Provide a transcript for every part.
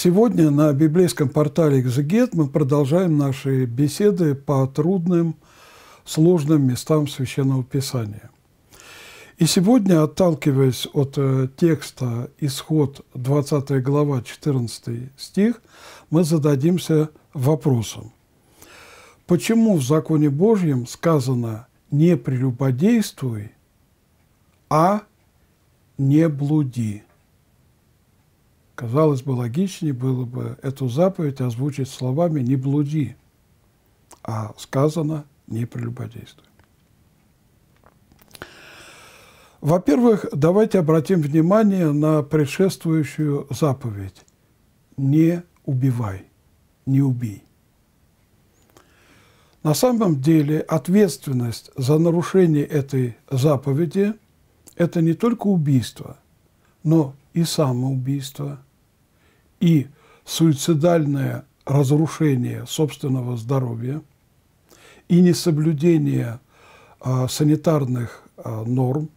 Сегодня на библейском портале «Экзегет» мы продолжаем наши беседы по трудным, сложным местам Священного Писания. И сегодня, отталкиваясь от э, текста «Исход» 20 глава, 14 стих, мы зададимся вопросом. Почему в Законе Божьем сказано «не прелюбодействуй», а «не блуди»? Казалось бы, логичнее было бы эту заповедь озвучить словами «не блуди», а сказано «не прелюбодействуй». Во-первых, давайте обратим внимание на предшествующую заповедь «не убивай, не убей». На самом деле ответственность за нарушение этой заповеди – это не только убийство, но и самоубийство – и суицидальное разрушение собственного здоровья и несоблюдение а, санитарных а, норм,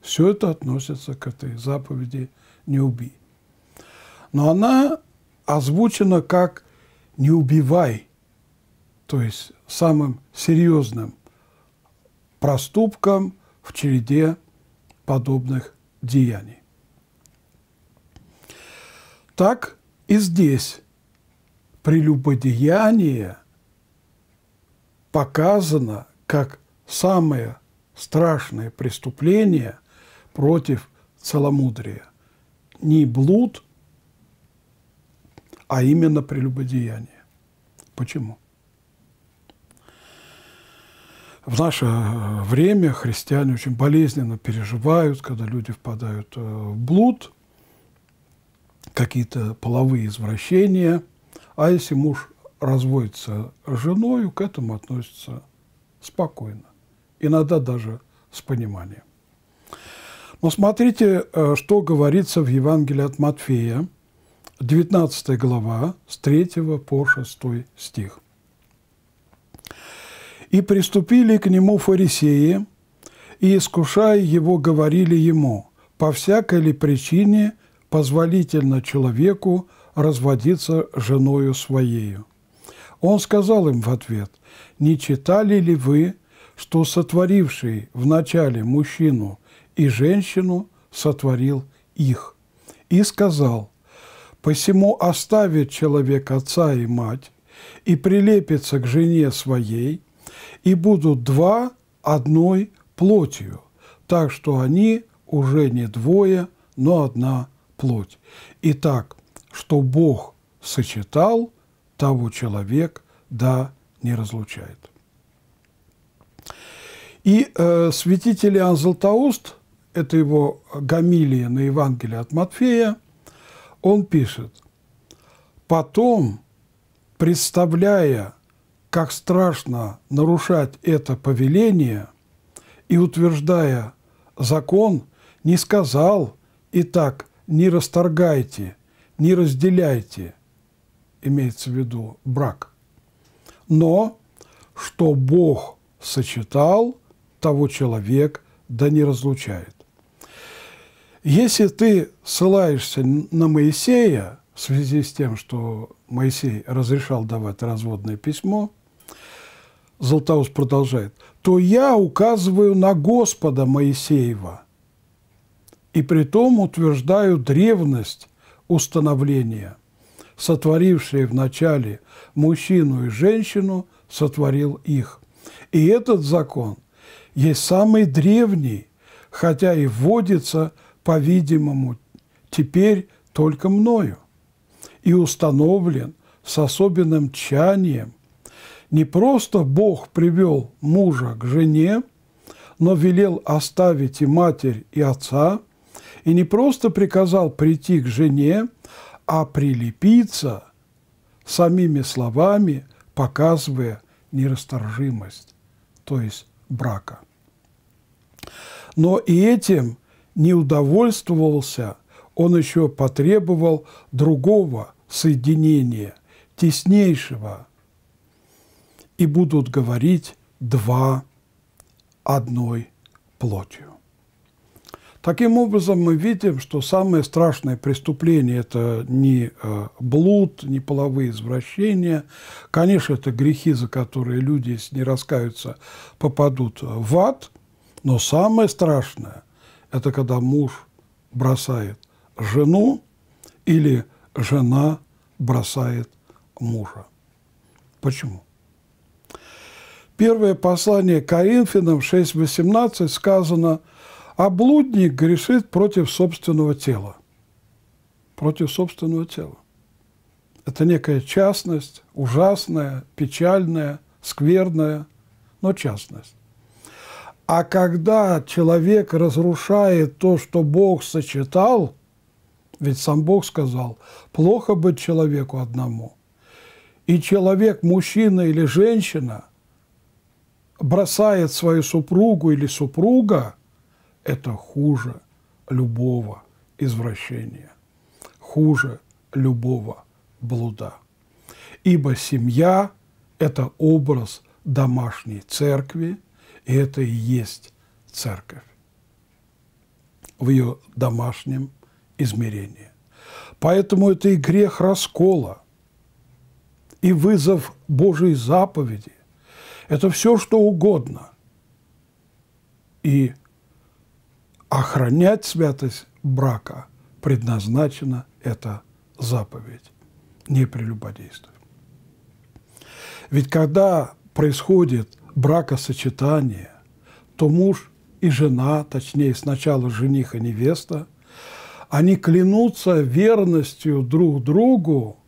все это относится к этой заповеди «не убий». Но она озвучена как «не убивай», то есть самым серьезным проступком в череде подобных деяний. Так и здесь прелюбодеяние показано как самое страшное преступление против целомудрия. Не блуд, а именно прелюбодеяние. Почему? В наше э, время христиане очень болезненно переживают, когда люди впадают э, в блуд – какие-то половые извращения. А если муж разводится с женой, к этому относится спокойно, иногда даже с пониманием. Но смотрите, э, что говорится в Евангелии от Матфея, 19 глава, с 3 по 6 стих. «И приступили к нему фарисеи, и, искушая его, говорили ему, по всякой ли причине – позволительно человеку разводиться женою своею. Он сказал им в ответ, «Не читали ли вы, что сотворивший вначале мужчину и женщину сотворил их?» И сказал, «Посему оставит человек отца и мать, и прилепится к жене своей, и будут два одной плотью, так что они уже не двое, но одна плоть. Итак, что Бог сочетал, того человек, да, не разлучает. И э, святитель Иоанн Златоуст, это его гамилия на Евангелие от Матфея, он пишет, «Потом, представляя, как страшно нарушать это повеление и утверждая закон, не сказал, и так не расторгайте, не разделяйте, имеется в виду брак, но что Бог сочетал, того человек да не разлучает. Если ты ссылаешься на Моисея в связи с тем, что Моисей разрешал давать разводное письмо, Златоуст продолжает, то я указываю на Господа Моисеева – и притом утверждают древность установления. Сотворивший вначале мужчину и женщину, сотворил их. И этот закон есть самый древний, хотя и вводится, по-видимому, теперь только мною, и установлен с особенным тщанием. Не просто Бог привел мужа к жене, но велел оставить и матерь, и отца – и не просто приказал прийти к жене, а прилепиться самими словами, показывая нерасторжимость, то есть брака. Но и этим не удовольствовался, он еще потребовал другого соединения, теснейшего, и будут говорить два одной плотью. Таким образом, мы видим, что самое страшное преступление – это не э, блуд, не половые извращения. Конечно, это грехи, за которые люди, если не раскаются, попадут в ад. Но самое страшное – это когда муж бросает жену или жена бросает мужа. Почему? Первое послание Коринфянам 6.18 сказано – а блудник грешит против собственного тела. Против собственного тела. Это некая частность, ужасная, печальная, скверная, но частность. А когда человек разрушает то, что Бог сочетал, ведь сам Бог сказал, плохо быть человеку одному. И человек, мужчина или женщина, бросает свою супругу или супруга – это хуже любого извращения, хуже любого блуда. Ибо семья – это образ домашней церкви, и это и есть церковь в ее домашнем измерении. Поэтому это и грех раскола, и вызов Божьей заповеди. Это все, что угодно. И охранять святость брака предназначена эта заповедь. Не прелюбодействуй. Ведь когда происходит бракосочетание, то муж и жена, точнее сначала жених и невеста, они клянутся верностью друг другу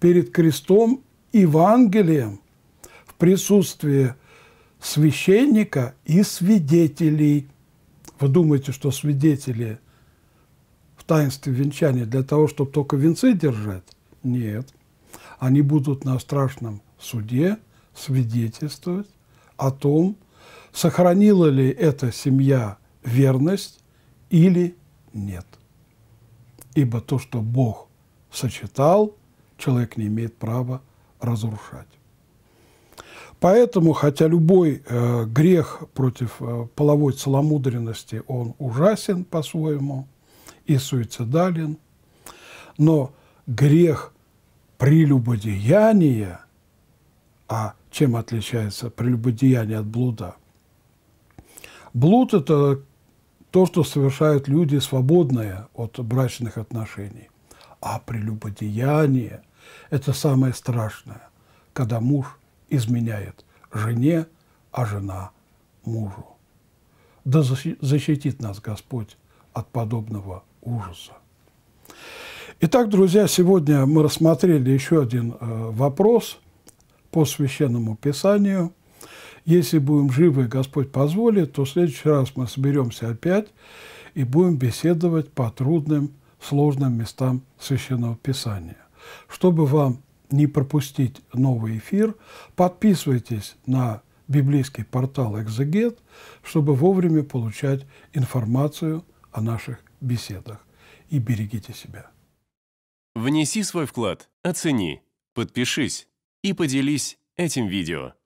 перед крестом Евангелием в присутствии священника и свидетелей – вы думаете, что свидетели в таинстве венчания для того, чтобы только венцы держать? Нет. Они будут на страшном суде свидетельствовать о том, сохранила ли эта семья верность или нет. Ибо то, что Бог сочетал, человек не имеет права разрушать. Поэтому, хотя любой э, грех против э, половой целомудренности, он ужасен по-своему и суицидален, но грех прелюбодеяния, а чем отличается прелюбодеяние от блуда? Блуд – это то, что совершают люди, свободные от брачных отношений. А прелюбодеяние – это самое страшное, когда муж – изменяет жене, а жена мужу. Да защитит нас Господь от подобного ужаса. Итак, друзья, сегодня мы рассмотрели еще один э, вопрос по Священному Писанию. Если будем живы, Господь позволит, то в следующий раз мы соберемся опять и будем беседовать по трудным, сложным местам Священного Писания. Чтобы вам не пропустить новый эфир, подписывайтесь на библейский портал «Экзегет», чтобы вовремя получать информацию о наших беседах. И берегите себя. Внеси свой вклад, оцени, подпишись и поделись этим видео.